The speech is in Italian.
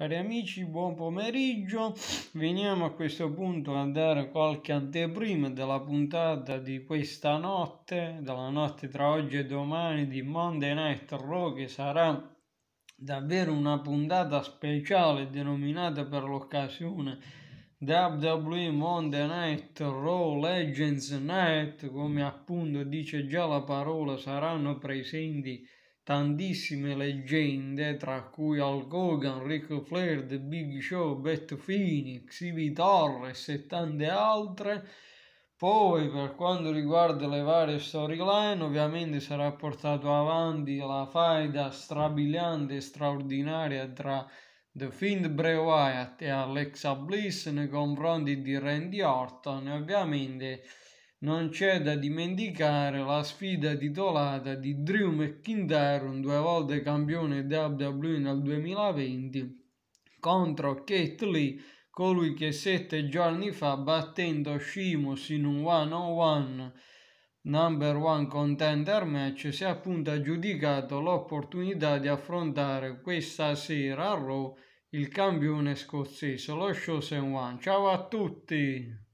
Cari amici, buon pomeriggio. Veniamo a questo punto a dare qualche anteprima della puntata di questa notte, della notte tra oggi e domani di Monday Night Raw, che sarà davvero una puntata speciale denominata per l'occasione WWE Monday Night Raw Legends Night, come appunto dice già la parola, saranno presenti tantissime leggende, tra cui Al Hogan, Ric Flair, The Big Show, Beth Phoenix, Ivy Torres e tante altre. Poi per quanto riguarda le varie storyline, ovviamente sarà portato avanti la faida strabiliante e straordinaria tra The Fiend Bray Wyatt e Alexa Bliss nei confronti di Randy Orton. Ovviamente non c'è da dimenticare la sfida titolata di Drew McIntyre, due volte campione WWE nel 2020, contro Kate Lee, colui che sette giorni fa battendo Sheamus in un one-on-one number one contender match si è appunto aggiudicato l'opportunità di affrontare questa sera a Raw il campione scozzese, lo Shosen One. Ciao a tutti!